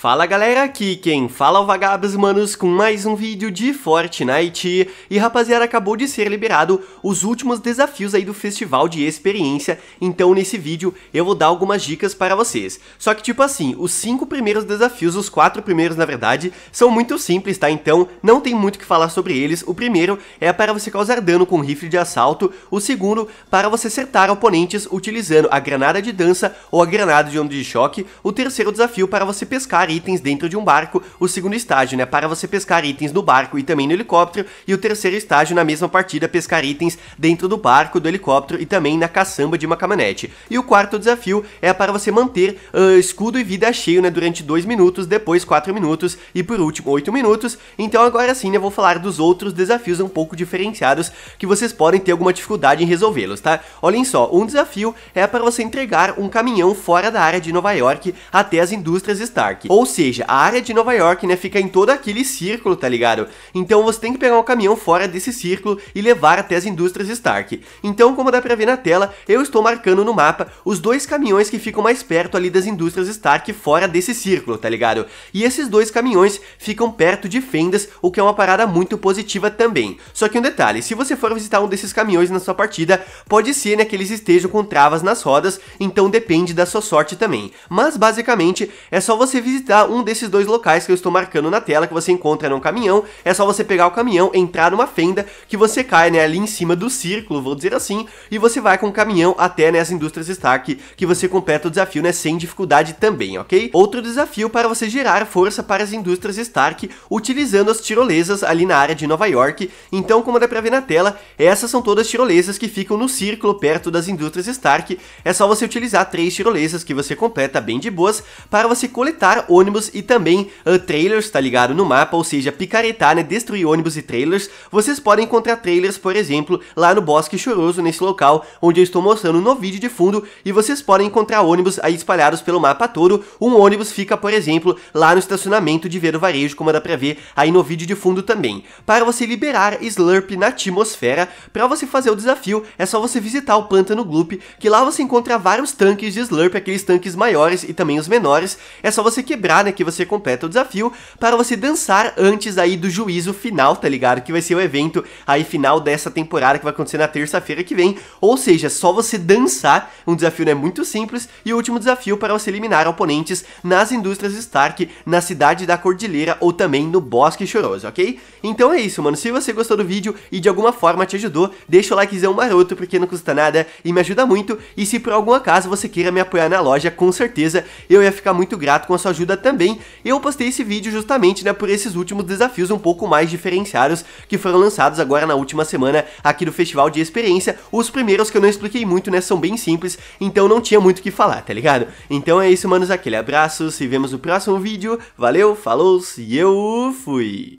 Fala galera, aqui quem fala é o Vagabos Manos com mais um vídeo de Fortnite E rapaziada, acabou de ser liberado os últimos desafios aí do festival de experiência Então nesse vídeo eu vou dar algumas dicas para vocês Só que tipo assim, os cinco primeiros desafios, os quatro primeiros na verdade São muito simples, tá? Então não tem muito o que falar sobre eles O primeiro é para você causar dano com rifle de assalto O segundo, para você acertar oponentes utilizando a granada de dança ou a granada de onda de choque O terceiro desafio é para você pescar itens dentro de um barco, o segundo estágio, né, para você pescar itens no barco e também no helicóptero, e o terceiro estágio na mesma partida, pescar itens dentro do barco, do helicóptero e também na caçamba de uma caminhonete. E o quarto desafio é para você manter uh, escudo e vida cheio, né, durante 2 minutos, depois 4 minutos e por último 8 minutos. Então agora sim, né, vou falar dos outros desafios um pouco diferenciados que vocês podem ter alguma dificuldade em resolvê-los, tá? Olhem só, um desafio é para você entregar um caminhão fora da área de Nova York até as indústrias Stark, ou ou seja, a área de Nova York, né, fica em todo aquele círculo, tá ligado? Então você tem que pegar um caminhão fora desse círculo e levar até as indústrias Stark. Então, como dá pra ver na tela, eu estou marcando no mapa os dois caminhões que ficam mais perto ali das indústrias Stark fora desse círculo, tá ligado? E esses dois caminhões ficam perto de fendas, o que é uma parada muito positiva também. Só que um detalhe, se você for visitar um desses caminhões na sua partida, pode ser né, que eles estejam com travas nas rodas, então depende da sua sorte também. Mas basicamente, é só você visitar um desses dois locais que eu estou marcando na tela, que você encontra num caminhão. É só você pegar o caminhão, entrar numa fenda, que você cai né, ali em cima do círculo, vou dizer assim, e você vai com o caminhão até nessa né, Indústrias Stark, que você completa o desafio né, sem dificuldade também, ok? Outro desafio para você gerar força para as indústrias Stark, utilizando as tirolesas ali na área de Nova York. Então, como dá pra ver na tela, essas são todas tirolesas que ficam no círculo perto das indústrias Stark. É só você utilizar três tirolesas que você completa bem de boas para você coletar o ônibus e também uh, trailers, tá ligado? No mapa, ou seja, picaretar, né? Destruir ônibus e trailers. Vocês podem encontrar trailers, por exemplo, lá no Bosque Choroso, nesse local onde eu estou mostrando no vídeo de fundo. E vocês podem encontrar ônibus aí espalhados pelo mapa todo. Um ônibus fica, por exemplo, lá no estacionamento de Vero Varejo, como dá pra ver aí no vídeo de fundo também. Para você liberar Slurp na atmosfera, para você fazer o desafio, é só você visitar o Pântano Gloop, que lá você encontra vários tanques de Slurp, aqueles tanques maiores e também os menores. É só você quebrar lembrar, né, que você completa o desafio para você dançar antes aí do juízo final, tá ligado? Que vai ser o evento aí final dessa temporada que vai acontecer na terça-feira que vem. Ou seja, só você dançar, um desafio né, muito simples, e o último desafio para você eliminar oponentes nas indústrias Stark, na cidade da Cordilheira ou também no Bosque Choroso, ok? Então é isso, mano. Se você gostou do vídeo e de alguma forma te ajudou, deixa o likezão maroto porque não custa nada e me ajuda muito. E se por algum acaso você queira me apoiar na loja, com certeza eu ia ficar muito grato com a sua ajuda ajuda também. E eu postei esse vídeo justamente né, por esses últimos desafios um pouco mais diferenciados que foram lançados agora na última semana aqui do Festival de Experiência. Os primeiros que eu não expliquei muito, né, são bem simples, então não tinha muito o que falar, tá ligado? Então é isso, manos, aquele abraço, se vemos no próximo vídeo, valeu, falou e eu fui!